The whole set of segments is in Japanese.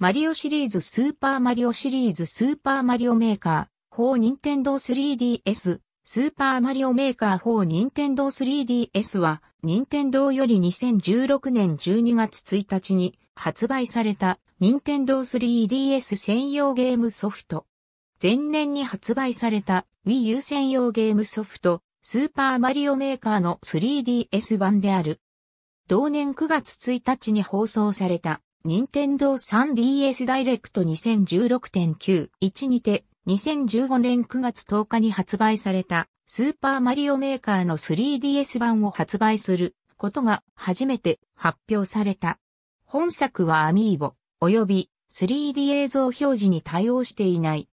マリオシリーズスーパーマリオシリーズスーパーマリオメーカー4ニンテンドー 3DS スーパーマリオメーカー4ニンテンドー 3DS はニンテンドーより2016年12月1日に発売されたニンテンドー 3DS 専用ゲームソフト。前年に発売された Wii U 専用ゲームソフトスーパーマリオメーカーの 3DS 版である。同年9月1日に放送された任天堂 3DS ダイレクト2016.91にて、2015年9月10日に発売された、スーパーマリオメーカーの 3DS 版を発売することが初めて発表された。本作はアミーボ、及び 3D 映像表示に対応していない。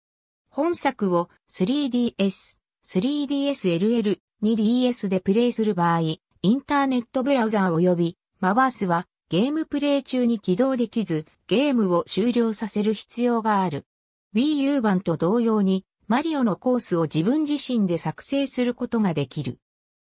本作を 3DS、3DSLL、2DS でプレイする場合、インターネットブラウザー及びマバースはゲームプレイ中に起動できず、ゲームを終了させる必要がある。Wii U 版と同様に、マリオのコースを自分自身で作成することができる。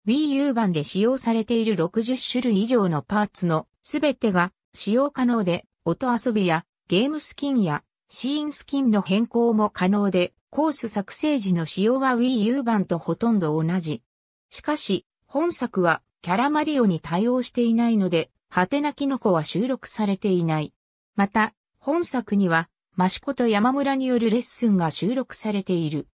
Wii U 版で使用されている60種類以上のパーツのすべてが使用可能で、音遊びやゲームスキンやシーンスキンの変更も可能で、コース作成時の使用は Wii U 版とほとんど同じ。しかし、本作はキャラマリオに対応していないので、ハテナキノコは収録されていない。また、本作には、マシコと山村によるレッスンが収録されている。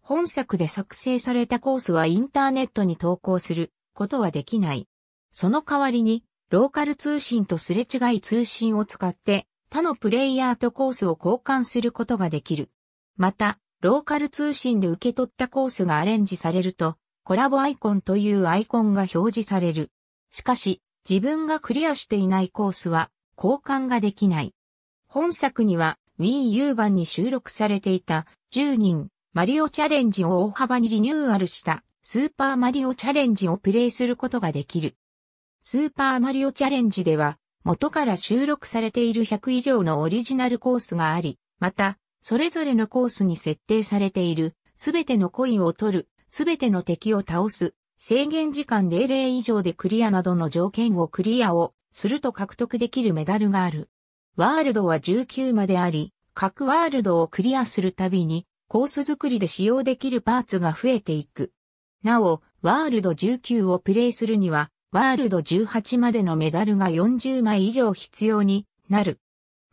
本作で作成されたコースはインターネットに投稿することはできない。その代わりに、ローカル通信とすれ違い通信を使って、他のプレイヤーとコースを交換することができる。また、ローカル通信で受け取ったコースがアレンジされると、コラボアイコンというアイコンが表示される。しかし、自分がクリアしていないコースは交換ができない。本作には Wii U 版に収録されていた10人マリオチャレンジを大幅にリニューアルしたスーパーマリオチャレンジをプレイすることができる。スーパーマリオチャレンジでは元から収録されている100以上のオリジナルコースがあり、また、それぞれのコースに設定されている、すべてのコインを取る、すべての敵を倒す、制限時間00以上でクリアなどの条件をクリアをすると獲得できるメダルがある。ワールドは19まであり、各ワールドをクリアするたびに、コース作りで使用できるパーツが増えていく。なお、ワールド19をプレイするには、ワールド18までのメダルが40枚以上必要になる。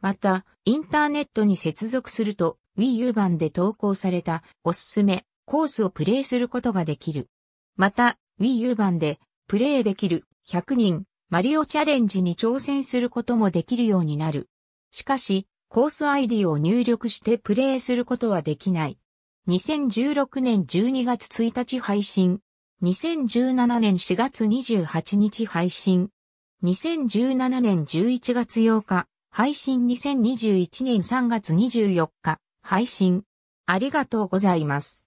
また、インターネットに接続すると、Wii U 版で投稿されたおすすめコースをプレイすることができる。また、Wii U 版でプレイできる100人マリオチャレンジに挑戦することもできるようになる。しかし、コース ID を入力してプレイすることはできない。2016年12月1日配信。2017年4月28日配信。2017年11月8日配信。2021年3月24日配信。ありがとうございます。